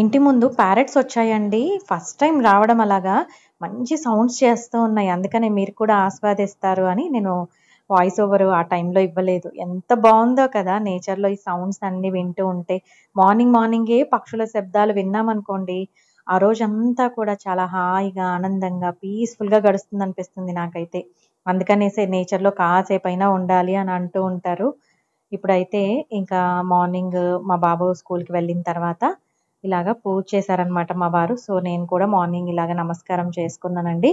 ఇంటి ముందు ప్యారెట్స్ వచ్చాయండి ఫస్ట్ టైం రావడం అలాగా మంచి సౌండ్స్ చేస్తూ ఉన్నాయి అందుకనే మీరు కూడా ఆస్వాదిస్తారు అని నేను వాయిస్ ఓవర్ ఆ టైంలో ఇవ్వలేదు ఎంత బాగుందో కదా నేచర్లో ఈ సౌండ్స్ అన్నీ వింటూ ఉంటే మార్నింగ్ మార్నింగే పక్షుల శబ్దాలు విన్నామనుకోండి ఆ రోజంతా కూడా చాలా హాయిగా ఆనందంగా పీస్ఫుల్గా గడుస్తుంది అనిపిస్తుంది నాకైతే అందుకనేసే నేచర్లో అయినా ఉండాలి అని అంటూ ఉంటారు ఇప్పుడైతే ఇంకా మార్నింగ్ మా బాబు స్కూల్కి వెళ్ళిన తర్వాత ఇలాగ పూజ చేశారనమాట మా వారు సో నేను కూడా మార్నింగ్ ఇలాగ నమస్కారం చేసుకున్నానండి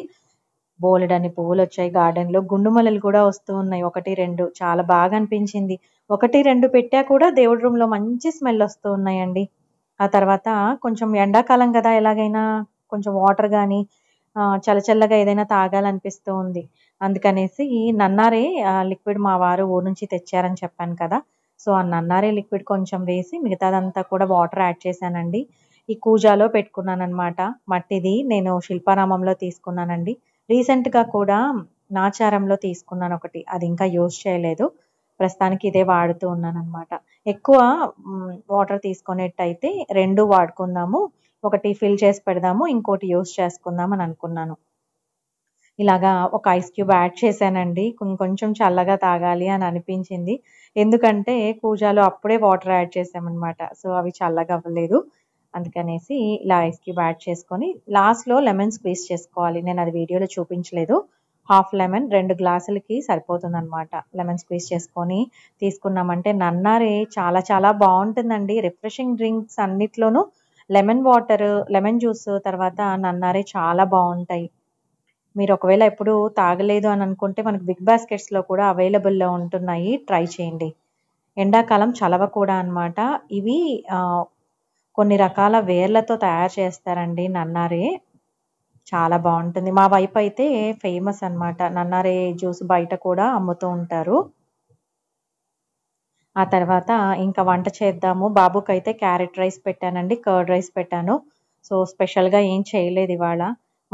అని పువ్వులు వచ్చాయి గార్డెన్లో గుండుమలలు కూడా వస్తూ ఉన్నాయి ఒకటి రెండు చాలా బాగా అనిపించింది ఒకటి రెండు పెట్టా కూడా దేవుడి రూమ్లో మంచి స్మెల్ వస్తూ ఉన్నాయండి ఆ తర్వాత కొంచెం ఎండాకాలం కదా ఎలాగైనా కొంచెం వాటర్ కానీ చలచల్లగా ఏదైనా తాగాలనిపిస్తూ ఉంది అందుకనేసి ఈ నన్నారే లిక్విడ్ మా వారు ఊరు నుంచి తెచ్చారని చెప్పాను కదా సో ఆ నన్నారే లిక్విడ్ కొంచెం వేసి మిగతాదంతా కూడా వాటర్ యాడ్ చేశానండి ఈ కూజాలో పెట్టుకున్నాను అనమాట మట్టిది నేను శిల్పారామంలో తీసుకున్నానండి రీసెంట్గా కూడా నాచారంలో తీసుకున్నాను ఒకటి అది ఇంకా యూజ్ చేయలేదు ప్రస్తుతానికి ఇదే వాడుతూ ఉన్నాను అనమాట ఎక్కువ వాటర్ తీసుకునేట్టయితే రెండు వాడుకుందాము ఒకటి ఫిల్ చేసి పెడదాము ఇంకోటి యూజ్ చేసుకుందాం అని అనుకున్నాను ఇలాగా ఒక ఐస్ క్యూబ్ యాడ్ చేశానండి కొంచెం చల్లగా తాగాలి అని అనిపించింది ఎందుకంటే కూజాలో అప్పుడే వాటర్ యాడ్ చేసామన్నమాట సో అవి చల్లగా అవ్వలేదు అందుకనేసి ఇలా ఐస్ క్యూబ్ యాడ్ చేసుకొని లాస్ట్లో లెమన్ స్క్వీజ్ చేసుకోవాలి నేను అది వీడియోలో చూపించలేదు హాఫ్ లెమన్ రెండు గ్లాసులకి సరిపోతుందన్నమాట లెమన్ స్క్వీజ్ చేసుకొని తీసుకున్నామంటే నన్నారే చాలా చాలా బాగుంటుందండి రిఫ్రెషింగ్ డ్రింక్స్ అన్నిట్లోనూ లెమన్ వాటర్ లెమన్ జ్యూస్ తర్వాత నన్నారే చాలా బాగుంటాయి మీరు ఒకవేళ ఎప్పుడు తాగలేదు అని అనుకుంటే మనకు బిగ్ బాస్కెట్స్లో కూడా అవైలబుల్లో ఉంటున్నాయి ట్రై చేయండి ఎండాకాలం చలవ కూడా అనమాట ఇవి కొన్ని రకాల వేర్లతో తయారు చేస్తారండి నన్నారే చాలా బాగుంటుంది మా వైపు అయితే ఫేమస్ అనమాట నన్నారే జ్యూస్ బయట కూడా అమ్ముతూ ఉంటారు ఆ తర్వాత ఇంకా వంట చేద్దాము బాబుకి అయితే క్యారెట్ రైస్ పెట్టానండి కర్డ్ రైస్ పెట్టాను సో స్పెషల్గా ఏం చేయలేదు ఇవాళ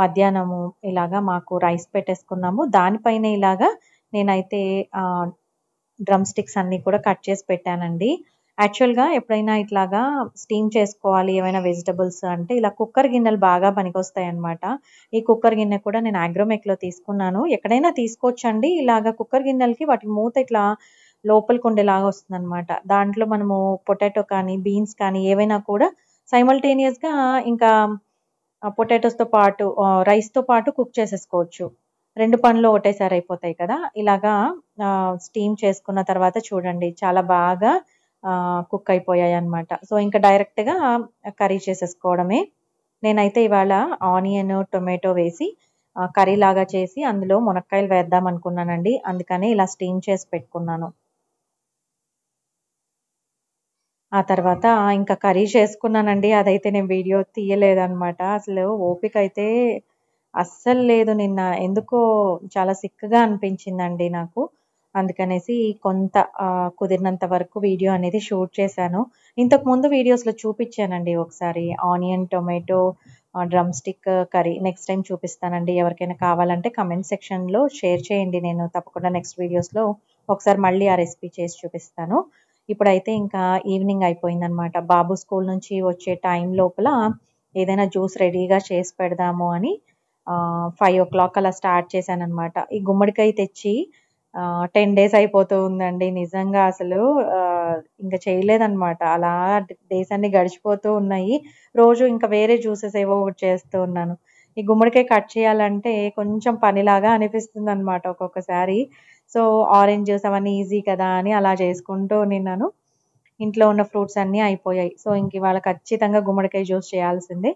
మధ్యాహ్నము ఇలాగా మాకు రైస్ పెట్టేసుకున్నాము దానిపైన ఇలాగా నేనైతే డ్రమ్ స్టిక్స్ అన్నీ కూడా కట్ చేసి పెట్టానండి యాక్చువల్గా ఎప్పుడైనా ఇట్లాగా స్టీమ్ చేసుకోవాలి ఏమైనా వెజిటబుల్స్ అంటే ఇలా కుక్కర్ గిన్నెలు బాగా పనికొస్తాయన్నమాట అనమాట ఈ కుక్కర్ గిన్నె కూడా నేను అగ్రోమెక్లో తీసుకున్నాను ఎక్కడైనా తీసుకోవచ్చండి ఇలాగ కుక్కర్ గిన్నెలకి వాటి మూత ఇట్లా లోపలికి ఉండేలాగా వస్తుందన్నమాట దాంట్లో మనము పొటాటో కానీ బీన్స్ కానీ ఏవైనా కూడా సైమల్టేనియస్గా ఇంకా పొటాటోస్తో పాటు రైస్తో పాటు కుక్ చేసేసుకోవచ్చు రెండు పనులు ఒకటేసారి అయిపోతాయి కదా ఇలాగా స్టీమ్ చేసుకున్న తర్వాత చూడండి చాలా బాగా కుక్ అయిపోయాయి అనమాట సో ఇంకా డైరెక్ట్గా కర్రీ చేసేసుకోవడమే నేనైతే ఇవాళ ఆనియన్ టొమాటో వేసి కర్రీ లాగా చేసి అందులో మునక్కాయలు వేద్దాం అనుకున్నానండి అందుకని ఇలా స్టీమ్ చేసి పెట్టుకున్నాను ఆ తర్వాత ఇంకా కర్రీ చేసుకున్నానండి. అదైతే నేను వీడియో తీయలేదనమాట. అసలు ఓపిక అయితే అస్సలు లేదు నిన్న. ఎందుకో చాలా సిక్‌గా అనిపించిందండి నాకు. అందుకనేసి కొంత కుదిరినంత వరకు వీడియో అనేది షూట్ చేశాను. ఇంతకుముందు వీడియోస్‌లో చూపించానండి ఒకసారి onion, tomato drumstick curry. Next time చూపిస్తానండి. ఎవరికైనా కావాలంటే కమెంట్ సెక్షన్‌లో షేర్ చేయండి. నేను తప్పకుండా నెక్స్ట్ వీడియోస్‌లో ఒకసారి మళ్ళీ ఆ రెసిపీ చేసి చూపిస్తాను. ఇప్పుడైతే ఇంకా ఈవినింగ్ అయిపోయిందనమాట బాబు స్కూల్ నుంచి వచ్చే టైం లోపల ఏదైనా జ్యూస్ రెడీగా చేసి పెడదాము అని ఫైవ్ ఓ క్లాక్ అలా స్టార్ట్ చేశానమాట ఈ గుమ్మడికాయ తెచ్చి టెన్ డేస్ అయిపోతూ ఉందండి నిజంగా అసలు ఇంకా చేయలేదన్నమాట అలా డేస్ అన్ని గడిచిపోతూ ఉన్నాయి రోజు ఇంకా వేరే జ్యూసెస్ ఏవో చేస్తూ ఉన్నాను ఈ గుమ్మడికాయ కట్ చేయాలంటే కొంచెం పనిలాగా అనిపిస్తుంది అనమాట ఒక్కొక్కసారి సో ఆరెంజ్ జ్యూస్ అవన్నీ ఈజీ కదా అని అలా చేసుకుంటూ నిన్నాను ఇంట్లో ఉన్న ఫ్రూట్స్ అన్నీ అయిపోయాయి సో ఇంక ఇవాళ ఖచ్చితంగా గుమ్మడికాయ జ్యూస్ చేయాల్సిందే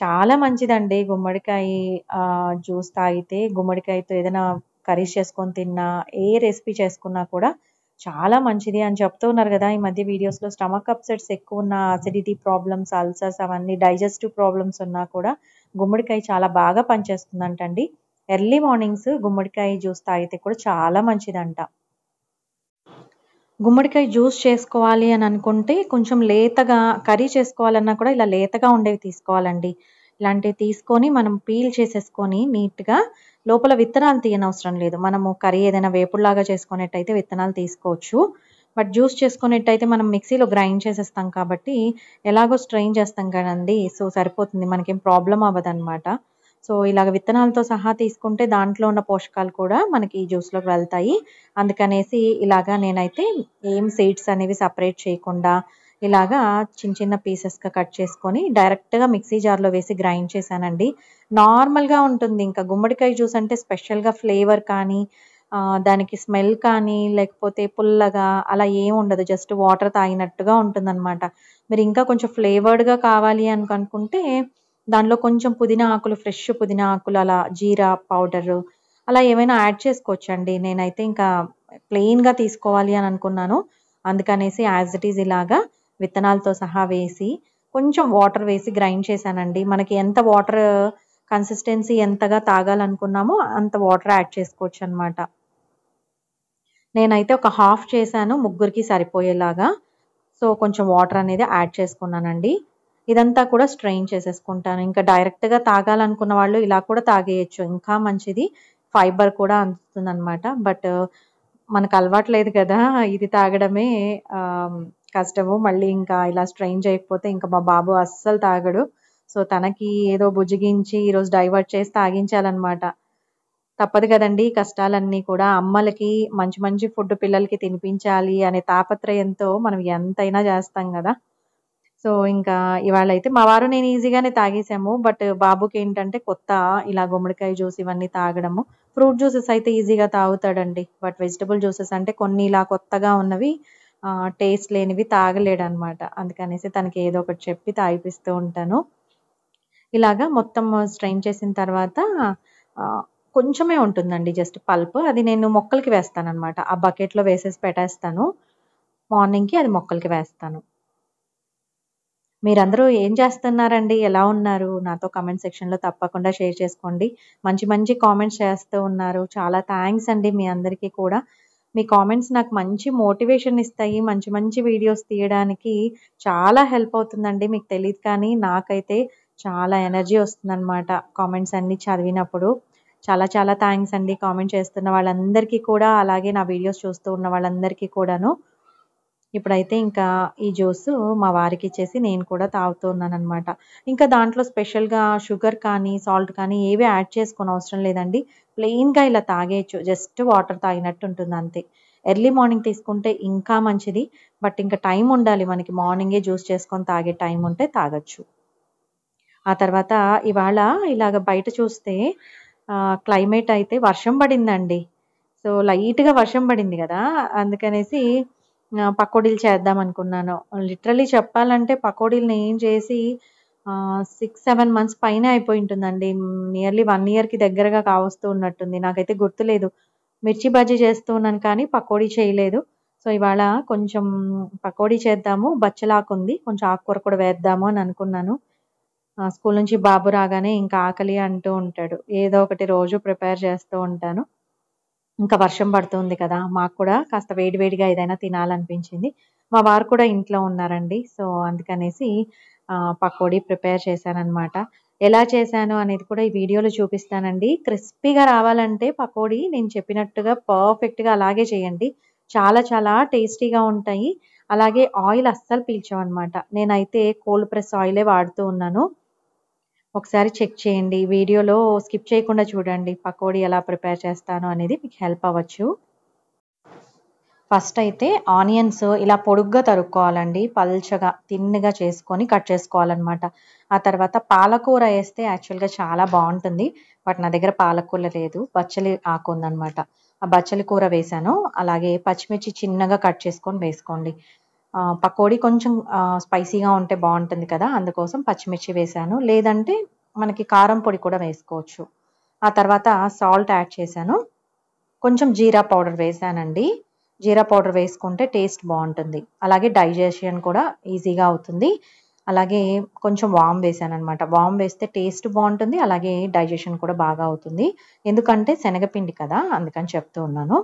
చాలా మంచిదండి గుమ్మడికాయ జ్యూస్ తాగితే గుమ్మడికాయతో ఏదైనా కర్రీస్ చేసుకొని తిన్నా ఏ రెసిపీ చేసుకున్నా కూడా చాలా మంచిది అని చెప్తూ ఉన్నారు కదా ఈ మధ్య వీడియోస్లో స్టమక్ అప్సెట్స్ ఎక్కువ ఉన్న అసిడిటీ ప్రాబ్లమ్స్ అల్సర్స్ అవన్నీ డైజెస్టివ్ ప్రాబ్లమ్స్ ఉన్నా కూడా గుమ్మడికాయ చాలా బాగా పనిచేస్తుందంటండి ఎర్లీ మార్నింగ్స్ గుమ్మడికాయ జ్యూస్ తాగితే కూడా చాలా మంచిదంట గుమ్మడికాయ జ్యూస్ చేసుకోవాలి అని అనుకుంటే కొంచెం లేతగా కర్రీ చేసుకోవాలన్నా కూడా ఇలా లేతగా ఉండేవి తీసుకోవాలండి ఇలాంటివి తీసుకొని మనం పీల్ చేసేసుకొని నీట్గా లోపల విత్తనాలు తీయనవసరం లేదు మనము కర్రీ ఏదైనా వేపుడులాగా చేసుకునేట్టయితే విత్తనాలు తీసుకోవచ్చు బట్ జ్యూస్ చేసుకునేట్టయితే మనం మిక్సీలో గ్రైండ్ చేసేస్తాం కాబట్టి ఎలాగో స్ట్రెయిన్ చేస్తాం కదండి సో సరిపోతుంది మనకేం ప్రాబ్లం అవ్వదన్నమాట సో ఇలాగ విత్తనాలతో సహా తీసుకుంటే దాంట్లో ఉన్న పోషకాలు కూడా మనకి ఈ జ్యూస్లోకి వెళ్తాయి అందుకనేసి ఇలాగా నేనైతే ఏం సీడ్స్ అనేవి సపరేట్ చేయకుండా ఇలాగా చిన్న చిన్న పీసెస్గా కట్ చేసుకొని డైరెక్ట్గా మిక్సీ జార్లో వేసి గ్రైండ్ చేశానండి నార్మల్గా ఉంటుంది ఇంకా గుమ్మడికాయ జ్యూస్ అంటే స్పెషల్గా ఫ్లేవర్ కానీ దానికి స్మెల్ కానీ లేకపోతే పుల్లగా అలా ఏం ఉండదు జస్ట్ వాటర్ తాగినట్టుగా ఉంటుందన్నమాట మీరు ఇంకా కొంచెం ఫ్లేవర్డ్గా కావాలి అని అనుకుంటే దానిలో కొంచెం పుదీనా ఆకులు ఫ్రెష్ పుదీనా ఆకులు అలా జీరా పౌడర్ అలా ఏమైనా యాడ్ చేసుకోవచ్చండి నేనైతే ఇంకా ప్లెయిన్గా తీసుకోవాలి అని అనుకున్నాను అందుకనేసి యాజ్ ఇట్ ఈజ్ ఇలాగా విత్తనాలతో సహా వేసి కొంచెం వాటర్ వేసి గ్రైండ్ చేశానండి మనకి ఎంత వాటర్ కన్సిస్టెన్సీ ఎంతగా తాగాలనుకున్నామో అంత వాటర్ యాడ్ చేసుకోవచ్చు అనమాట నేనైతే ఒక హాఫ్ చేశాను ముగ్గురికి సరిపోయేలాగా సో కొంచెం వాటర్ అనేది యాడ్ చేసుకున్నానండి ఇదంతా కూడా స్ట్రెయిన్ చేసేసుకుంటాను ఇంకా డైరెక్ట్గా తాగాలనుకున్న వాళ్ళు ఇలా కూడా తాగేయచ్చు ఇంకా మంచిది ఫైబర్ కూడా అందుతుంది బట్ మనకు అలవాటు లేదు కదా ఇది తాగడమే కష్టము మళ్ళీ ఇంకా ఇలా స్ట్రెయిన్ చేయకపోతే ఇంకా మా బాబు అస్సలు తాగడు సో తనకి ఏదో బుజ్జిగించి ఈరోజు డైవర్ట్ చేసి తాగించాలన్నమాట తప్పదు కదండి కష్టాలన్నీ కూడా అమ్మలకి మంచి మంచి ఫుడ్ పిల్లలకి తినిపించాలి అనే తాపత్రయంతో మనం ఎంతైనా చేస్తాం కదా సో ఇంకా ఇవాళ అయితే మా వారు నేను ఈజీగానే తాగేసాము బట్ బాబుకి ఏంటంటే కొత్త ఇలా గుమ్మడికాయ జ్యూస్ ఇవన్నీ తాగడము ఫ్రూట్ జ్యూసెస్ అయితే ఈజీగా తాగుతాడండి బట్ వెజిటబుల్ జ్యూసెస్ అంటే కొన్ని ఇలా కొత్తగా ఉన్నవి టేస్ట్ లేనివి తాగలేడు అనమాట అందుకనేసి తనకి ఏదో ఒకటి చెప్పి తాగిపిస్తూ ఉంటాను ఇలాగా మొత్తం స్ట్రెయిన్ చేసిన తర్వాత కొంచెమే ఉంటుందండి జస్ట్ పల్ప్ అది నేను మొక్కలకి వేస్తాను అనమాట ఆ బకెట్లో వేసేసి పెట్టేస్తాను మార్నింగ్కి అది మొక్కలకి వేస్తాను మీరందరూ ఏం చేస్తున్నారండి ఎలా ఉన్నారు నాతో కామెంట్ సెక్షన్లో తప్పకుండా షేర్ చేసుకోండి మంచి మంచి కామెంట్స్ చేస్తూ ఉన్నారు చాలా థ్యాంక్స్ అండి మీ అందరికీ కూడా మీ కామెంట్స్ నాకు మంచి మోటివేషన్ ఇస్తాయి మంచి మంచి వీడియోస్ తీయడానికి చాలా హెల్ప్ అవుతుందండి మీకు తెలియదు కానీ నాకైతే చాలా ఎనర్జీ వస్తుందన్నమాట కామెంట్స్ అన్నీ చదివినప్పుడు చాలా చాలా థ్యాంక్స్ అండి కామెంట్ చేస్తున్న వాళ్ళందరికీ కూడా అలాగే నా వీడియోస్ చూస్తూ ఉన్న వాళ్ళందరికీ కూడాను ఇప్పుడైతే ఇంకా ఈ జ్యూస్ మా వారికి ఇచ్చేసి నేను కూడా తాగుతున్నాను అనమాట ఇంకా దాంట్లో స్పెషల్గా షుగర్ కానీ సాల్ట్ కానీ ఏవి యాడ్ చేసుకుని అవసరం లేదండి ప్లెయిన్గా ఇలా తాగేయచ్చు జస్ట్ వాటర్ తాగినట్టు ఉంటుంది అంతే ఎర్లీ మార్నింగ్ తీసుకుంటే ఇంకా మంచిది బట్ ఇంకా టైం ఉండాలి మనకి మార్నింగే జ్యూస్ చేసుకొని తాగే టైం ఉంటే తాగొచ్చు ఆ తర్వాత ఇవాళ ఇలాగ బయట చూస్తే క్లైమేట్ అయితే వర్షం పడిందండి సో లైట్గా వర్షం పడింది కదా అందుకనేసి పకోడీలు చేద్దాం అనుకున్నాను లిటరలీ చెప్పాలంటే పకోడీలు నేను చేసి సిక్స్ సెవెన్ మంత్స్ పైన అయిపోయి ఉంటుందండి నియర్లీ వన్ ఇయర్కి దగ్గరగా కావస్తూ ఉన్నట్టుంది నాకైతే గుర్తులేదు మిర్చి బజ్జీ చేస్తూ ఉన్నాను కానీ పకోడీ చేయలేదు సో ఇవాళ కొంచెం పకోడీ చేద్దాము బచ్చలాకు ఉంది కొంచెం ఆకుకూర కూడా వేద్దాము అని అనుకున్నాను స్కూల్ నుంచి బాబు రాగానే ఇంకా ఆకలి అంటూ ఉంటాడు ఏదో ఒకటి రోజు ప్రిపేర్ చేస్తూ ఉంటాను ఇంకా వర్షం పడుతుంది కదా మాకు కూడా కాస్త వేడివేడిగా ఏదైనా తినాలనిపించింది మా వారు కూడా ఇంట్లో ఉన్నారండి సో అందుకనేసి పకోడీ ప్రిపేర్ చేశానమాట ఎలా చేశాను అనేది కూడా ఈ వీడియోలో చూపిస్తానండి క్రిస్పీగా రావాలంటే పకోడీ నేను చెప్పినట్టుగా పర్ఫెక్ట్గా అలాగే చేయండి చాలా చాలా టేస్టీగా ఉంటాయి అలాగే ఆయిల్ అస్సలు పీల్చామన్నమాట నేనైతే కోల్డ్ ప్రెస్ ఆయిలే వాడుతూ ఉన్నాను ఒకసారి చెక్ చేయండి వీడియోలో స్కిప్ చేయకుండా చూడండి పకోడీ ఎలా ప్రిపేర్ చేస్తాను అనేది మీకు హెల్ప్ అవ్వచ్చు ఫస్ట్ అయితే ఆనియన్స్ ఇలా పొడుగ్గా తరుక్కోవాలండి పల్చగా తిన్నగా చేసుకొని కట్ చేసుకోవాలన్నమాట ఆ తర్వాత పాలకూర వేస్తే యాక్చువల్గా చాలా బాగుంటుంది బట్ నా దగ్గర పాలకూర లేదు బచ్చలి ఆకు ఉందనమాట ఆ బచ్చలి కూర వేశాను అలాగే పచ్చిమిర్చి చిన్నగా కట్ చేసుకొని వేసుకోండి పకోడీ కొంచెం స్పైసీగా ఉంటే బాగుంటుంది కదా అందుకోసం పచ్చిమిర్చి వేశాను లేదంటే మనకి కారం పొడి కూడా వేసుకోవచ్చు ఆ తర్వాత సాల్ట్ యాడ్ చేశాను కొంచెం జీరా పౌడర్ వేశానండి జీరా పౌడర్ వేసుకుంటే టేస్ట్ బాగుంటుంది అలాగే డైజెషన్ కూడా ఈజీగా అవుతుంది అలాగే కొంచెం వామ్ వేసాను అనమాట వామ్ వేస్తే టేస్ట్ బాగుంటుంది అలాగే డైజెషన్ కూడా బాగా అవుతుంది ఎందుకంటే శనగపిండి కదా అందుకని చెప్తూ ఉన్నాను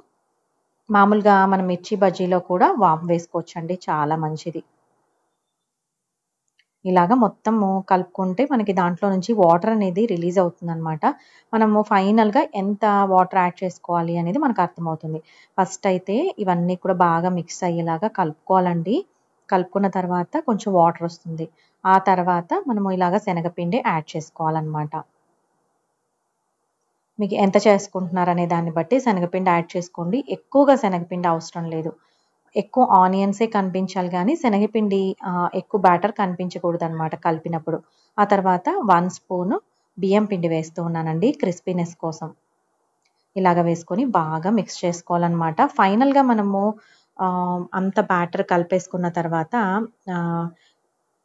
మామూలుగా మనం మిర్చి బజ్జీలో కూడా వామ్ వేసుకోవచ్చండి చాలా మంచిది ఇలాగ మొత్తము కలుపుకుంటే మనకి దాంట్లో నుంచి వాటర్ అనేది రిలీజ్ అవుతుంది అనమాట మనము ఫైనల్గా ఎంత వాటర్ యాడ్ చేసుకోవాలి అనేది మనకు అర్థమవుతుంది ఫస్ట్ అయితే ఇవన్నీ కూడా బాగా మిక్స్ అయ్యేలాగా కలుపుకోవాలండి కలుపుకున్న తర్వాత కొంచెం వాటర్ వస్తుంది ఆ తర్వాత మనము ఇలాగ శనగపిండి యాడ్ చేసుకోవాలన్నమాట మీకు ఎంత చేసుకుంటున్నారు అనే దాన్ని బట్టి శనగపిండి యాడ్ చేసుకోండి ఎక్కువగా శనగపిండి అవసరం లేదు ఎక్కువ ఆనియన్సే కనిపించాలి కానీ శనగపిండి ఎక్కువ బ్యాటర్ కనిపించకూడదు అనమాట కలిపినప్పుడు ఆ తర్వాత వన్ స్పూన్ బియ్యం పిండి వేస్తూ ఉన్నానండి క్రిస్పీనెస్ కోసం ఇలాగ వేసుకొని బాగా మిక్స్ చేసుకోవాలన్నమాట ఫైనల్గా మనము అంత బ్యాటర్ కలిపేసుకున్న తర్వాత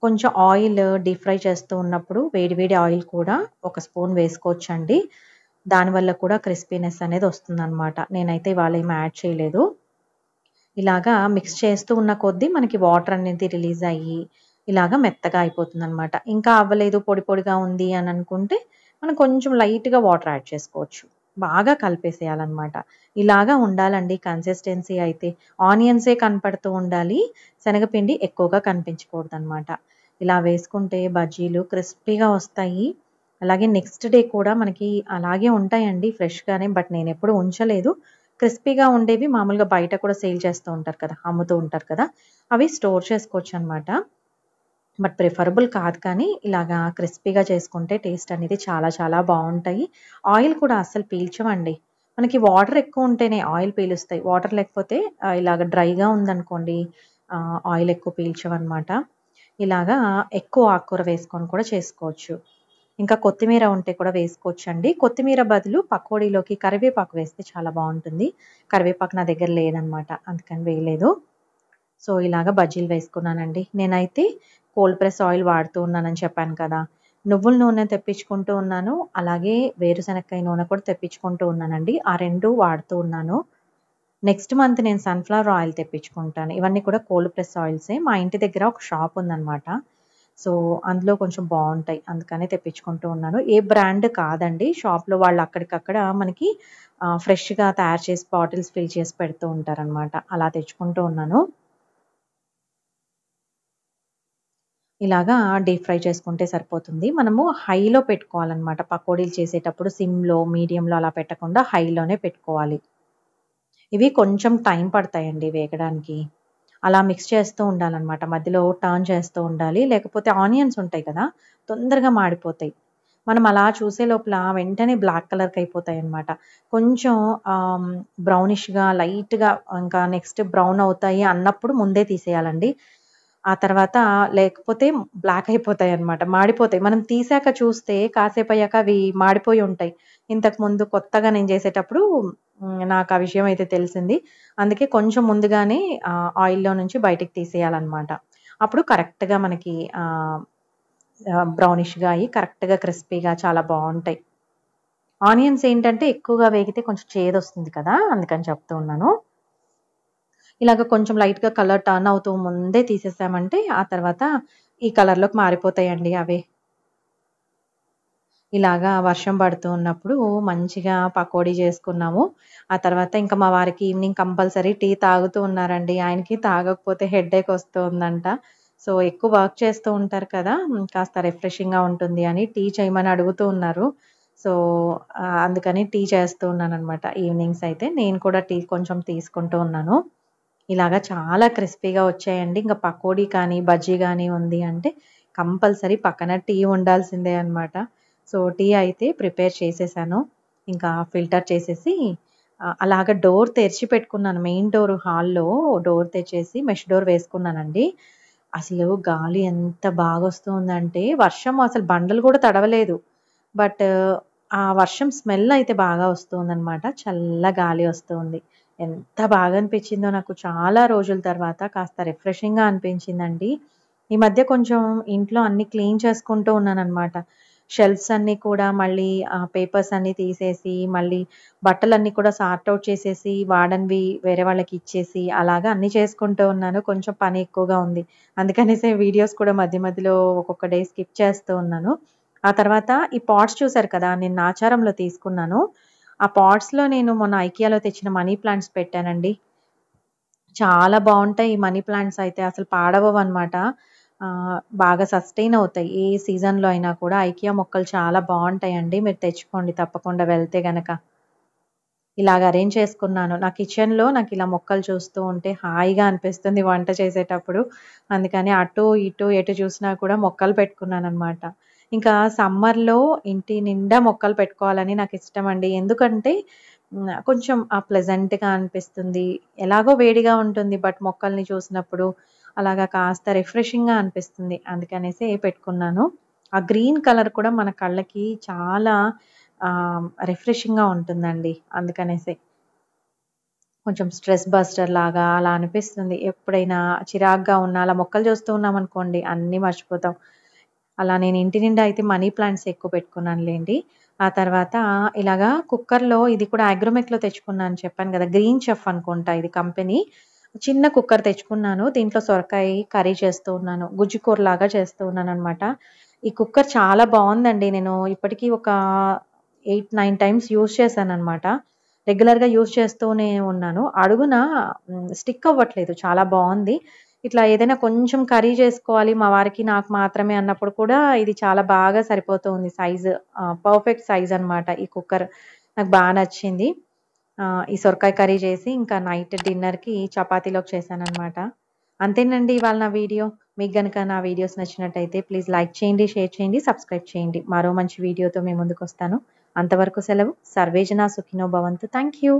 కొంచెం ఆయిల్ డీప్ ఫ్రై చేస్తూ ఉన్నప్పుడు వేడివేడి ఆయిల్ కూడా ఒక స్పూన్ వేసుకోవచ్చండి దానివల్ల కూడా క్రిస్పీనెస్ అనేది వస్తుందన్నమాట నేనైతే ఇవాళ ఏమి యాడ్ చేయలేదు ఇలాగా మిక్స్ చేస్తూ ఉన్న కొద్దీ మనకి వాటర్ అనేది రిలీజ్ అయ్యి ఇలాగా మెత్తగా అయిపోతుంది అనమాట ఇంకా అవ్వలేదు పొడి పొడిగా ఉంది అని అనుకుంటే మనం కొంచెం లైట్గా వాటర్ యాడ్ చేసుకోవచ్చు బాగా కలిపేసేయాలన్నమాట ఇలాగా ఉండాలండి కన్సిస్టెన్సీ అయితే ఆనియన్సే కనపడుతూ ఉండాలి శనగపిండి ఎక్కువగా కనిపించకూడదు ఇలా వేసుకుంటే బజ్జీలు క్రిస్పీగా వస్తాయి అలాగే నెక్స్ట్ డే కూడా మనకి అలాగే ఉంటాయండి ఫ్రెష్గానే బట్ నేను ఎప్పుడు ఉంచలేదు క్రిస్పీగా ఉండేవి మామూలుగా బయట కూడా సేల్ చేస్తూ ఉంటారు కదా అమ్ముతూ ఉంటారు కదా అవి స్టోర్ చేసుకోవచ్చు అనమాట బట్ ప్రిఫరబుల్ కాదు కానీ ఇలాగా క్రిస్పీగా చేసుకుంటే టేస్ట్ అనేది చాలా చాలా బాగుంటాయి ఆయిల్ కూడా అస్సలు పీల్చవండి మనకి వాటర్ ఎక్కువ ఉంటేనే ఆయిల్ పీలుస్తాయి వాటర్ లేకపోతే ఇలాగ డ్రైగా ఉందనుకోండి ఆయిల్ ఎక్కువ పీల్చవన్నమాట ఇలాగా ఎక్కువ ఆకుకూర వేసుకొని కూడా చేసుకోవచ్చు ఇంకా కొత్తిమీర ఉంటే కూడా వేసుకోవచ్చండి కొత్తిమీర బదులు పకోడీలోకి కరివేపాకు వేస్తే చాలా బాగుంటుంది కరివేపాకు నా దగ్గర లేదనమాట అందుకని వేయలేదు సో ఇలాగ బజ్జీలు వేసుకున్నానండి నేనైతే కోల్డ్ ప్రెస్ ఆయిల్ వాడుతూ ఉన్నానని చెప్పాను కదా నువ్వుల నూనె తెప్పించుకుంటూ ఉన్నాను అలాగే వేరుశనక్కాయ నూనె కూడా తెప్పించుకుంటూ ఉన్నానండి ఆ రెండు వాడుతూ ఉన్నాను నెక్స్ట్ మంత్ నేను సన్ఫ్లవర్ ఆయిల్ తెప్పించుకుంటాను ఇవన్నీ కూడా కోల్డ్ ప్రెస్ ఆయిల్సే మా ఇంటి దగ్గర ఒక షాప్ ఉందన్నమాట సో అందులో కొంచెం బాగుంటాయి అందుకనే తెప్పించుకుంటూ ఉన్నాను ఏ బ్రాండ్ కాదండి షాప్లో వాళ్ళు అక్కడికక్కడ మనకి ఫ్రెష్గా తయారు చేసి బాటిల్స్ ఫిల్ చేసి పెడుతూ ఉంటారనమాట అలా తెచ్చుకుంటూ ఉన్నాను ఇలాగా డీప్ ఫ్రై చేసుకుంటే సరిపోతుంది మనము హైలో పెట్టుకోవాలన్నమాట పకోడీలు చేసేటప్పుడు సిమ్లో మీడియంలో అలా పెట్టకుండా హైలోనే పెట్టుకోవాలి ఇవి కొంచెం టైం పడతాయండి వేగడానికి అలా మిక్స్ చేస్తూ ఉండాలన్నమాట మధ్యలో టర్న్ చేస్తూ ఉండాలి లేకపోతే ఆనియన్స్ ఉంటాయి కదా తొందరగా మాడిపోతాయి మనం అలా చూసే లోపల వెంటనే బ్లాక్ కలర్కి అయిపోతాయి అనమాట కొంచెం బ్రౌనిష్గా లైట్గా ఇంకా నెక్స్ట్ బ్రౌన్ అవుతాయి అన్నప్పుడు ముందే తీసేయాలండి ఆ తర్వాత లేకపోతే బ్లాక్ అయిపోతాయి అనమాట మాడిపోతాయి మనం తీసాక చూస్తే కాసేపు అయ్యాక అవి మాడిపోయి ఉంటాయి ఇంతకు ముందు కొత్తగా నేను చేసేటప్పుడు నాకు ఆ విషయం అయితే తెలిసింది అందుకే కొంచెం ముందుగానే ఆయిల్లో నుంచి బయటికి తీసేయాలన్నమాట అప్పుడు కరెక్ట్గా మనకి బ్రౌనిష్గా అయ్యి కరెక్ట్గా క్రిస్పీగా చాలా బాగుంటాయి ఆనియన్స్ ఏంటంటే ఎక్కువగా వేగితే కొంచెం చేదు వస్తుంది కదా అందుకని చెప్తూ ఉన్నాను ఇలాగ కొంచెం లైట్గా కలర్ టర్న్ అవుతూ ముందే తీసేసామంటే ఆ తర్వాత ఈ కలర్లోకి మారిపోతాయండి అవి ఇలాగా వర్షం పడుతూ ఉన్నప్పుడు మంచిగా పకోడీ చేసుకున్నాము ఆ తర్వాత ఇంకా మా వారికి ఈవినింగ్ కంపల్సరీ టీ తాగుతూ ఉన్నారండి ఆయనకి తాగకపోతే ఏక్ వస్తుందంట సో ఎక్కువ వర్క్ చేస్తూ ఉంటారు కదా కాస్త రిఫ్రెషింగ్గా ఉంటుంది అని టీ చేయమని అడుగుతూ ఉన్నారు సో అందుకని టీ చేస్తూ ఉన్నాను అనమాట ఈవినింగ్స్ అయితే నేను కూడా టీ కొంచెం తీసుకుంటూ ఉన్నాను ఇలాగా చాలా క్రిస్పీగా వచ్చాయండి ఇంకా పకోడీ కానీ బజ్జీ కానీ ఉంది అంటే కంపల్సరీ పక్కన టీ ఉండాల్సిందే అనమాట సో టీ అయితే ప్రిపేర్ చేసేసాను ఇంకా ఫిల్టర్ చేసేసి అలాగ డోర్ తెరిచి పెట్టుకున్నాను మెయిన్ డోర్ హాల్లో డోర్ తెచ్చేసి మెష్ డోర్ వేసుకున్నానండి అసలు గాలి ఎంత బాగా వస్తుందంటే వర్షం అసలు బండలు కూడా తడవలేదు బట్ ఆ వర్షం స్మెల్ అయితే బాగా వస్తుందన్నమాట చల్ల గాలి వస్తుంది ఎంత బాగా అనిపించిందో నాకు చాలా రోజుల తర్వాత కాస్త రిఫ్రెషింగ్గా అనిపించిందండి ఈ మధ్య కొంచెం ఇంట్లో అన్ని క్లీన్ చేసుకుంటూ అనమాట షెల్ఫ్స్ అన్నీ కూడా మళ్ళీ పేపర్స్ అన్నీ తీసేసి మళ్ళీ బట్టలన్నీ కూడా సార్ట్ అవుట్ చేసేసి వాడనివి వేరే వాళ్ళకి ఇచ్చేసి అలాగా అన్ని చేసుకుంటూ ఉన్నాను కొంచెం పని ఎక్కువగా ఉంది అందుకనేసి వీడియోస్ కూడా మధ్య మధ్యలో ఒక్కొక్క డే స్కిప్ చేస్తూ ఉన్నాను ఆ తర్వాత ఈ పాట్స్ చూసారు కదా నేను ఆచారంలో తీసుకున్నాను ఆ పాట్స్లో నేను మొన్న ఐకియాలో తెచ్చిన మనీ ప్లాంట్స్ పెట్టానండి చాలా బాగుంటాయి ఈ మనీ ప్లాంట్స్ అయితే అసలు పాడవవు అనమాట బాగా సస్టైన్ అవుతాయి ఏ సీజన్లో అయినా కూడా ఐకియా మొక్కలు చాలా బాగుంటాయి అండి మీరు తెచ్చుకోండి తప్పకుండా వెళ్తే గనక ఇలాగ అరేంజ్ చేసుకున్నాను నా కిచెన్లో నాకు ఇలా మొక్కలు చూస్తూ ఉంటే హాయిగా అనిపిస్తుంది వంట చేసేటప్పుడు అందుకని అటు ఇటు ఎటు చూసినా కూడా మొక్కలు పెట్టుకున్నాను అనమాట ఇంకా సమ్మర్లో ఇంటి నిండా మొక్కలు పెట్టుకోవాలని నాకు ఇష్టం అండి ఎందుకంటే కొంచెం ఆ ప్లెజెంట్గా అనిపిస్తుంది ఎలాగో వేడిగా ఉంటుంది బట్ మొక్కల్ని చూసినప్పుడు అలాగా కాస్త రిఫ్రెషింగ్గా అనిపిస్తుంది అందుకనేసి పెట్టుకున్నాను ఆ గ్రీన్ కలర్ కూడా మన కళ్ళకి చాలా రిఫ్రెషింగ్గా ఉంటుందండి అందుకనేసి కొంచెం స్ట్రెస్ బస్టర్ లాగా అలా అనిపిస్తుంది ఎప్పుడైనా చిరాగ్గా ఉన్నా అలా మొక్కలు చూస్తూ ఉన్నాం అనుకోండి అన్నీ మర్చిపోతాం అలా నేను ఇంటి నిండా అయితే మనీ ప్లాంట్స్ ఎక్కువ పెట్టుకున్నాను లేండి ఆ తర్వాత ఇలాగా కుక్కర్లో ఇది కూడా అగ్రోమెక్లో తెచ్చుకున్నాను చెప్పాను కదా గ్రీన్ చెఫ్ అనుకుంటా ఇది కంపెనీ చిన్న కుక్కర్ తెచ్చుకున్నాను దీంట్లో సొరకాయ కర్రీ చేస్తూ ఉన్నాను గుజ్జు లాగా చేస్తూ ఉన్నాను అనమాట ఈ కుక్కర్ చాలా బాగుందండి నేను ఇప్పటికీ ఒక ఎయిట్ నైన్ టైమ్స్ యూజ్ చేశాను అనమాట రెగ్యులర్గా యూజ్ చేస్తూనే ఉన్నాను అడుగున స్టిక్ అవ్వట్లేదు చాలా బాగుంది ఇట్లా ఏదైనా కొంచెం కర్రీ చేసుకోవాలి మా వారికి నాకు మాత్రమే అన్నప్పుడు కూడా ఇది చాలా బాగా సరిపోతూ ఉంది సైజు పర్ఫెక్ట్ సైజ్ అనమాట ఈ కుక్కర్ నాకు బాగా నచ్చింది ఈ సొరకాయ కర్రీ చేసి ఇంకా నైట్ డిన్నర్కి చపాతీలోకి చేశాను అనమాట అంతేనండి ఇవాళ నా వీడియో మీకు కనుక నా వీడియోస్ నచ్చినట్టయితే ప్లీజ్ లైక్ చేయండి షేర్ చేయండి సబ్స్క్రైబ్ చేయండి మరో మంచి వీడియోతో మేము ముందుకు వస్తాను అంతవరకు సెలవు సర్వేజన సుఖినో భవంతు థ్యాంక్ యూ